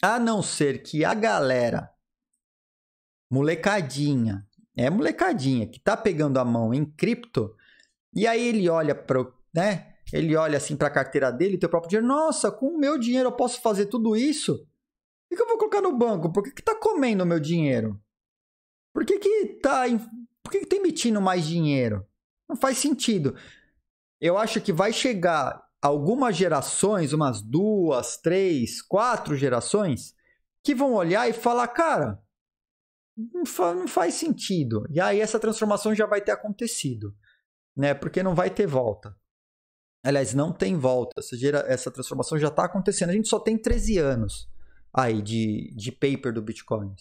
A não ser que a galera, molecadinha, é molecadinha, que tá pegando a mão em cripto, e aí ele olha para né? Ele olha assim para a carteira dele, teu próprio dinheiro. Nossa, com o meu dinheiro eu posso fazer tudo isso? O que eu vou colocar no banco? Por que, que tá comendo o meu dinheiro? Por que, que tá. Por que, que tá emitindo mais dinheiro? Não faz sentido. Eu acho que vai chegar algumas gerações, umas duas, três, quatro gerações, que vão olhar e falar, cara, não, fa não faz sentido. E aí essa transformação já vai ter acontecido, né? Porque não vai ter volta. Aliás, não tem volta. Essa, gera, essa transformação já está acontecendo. A gente só tem 13 anos aí de, de paper do Bitcoin.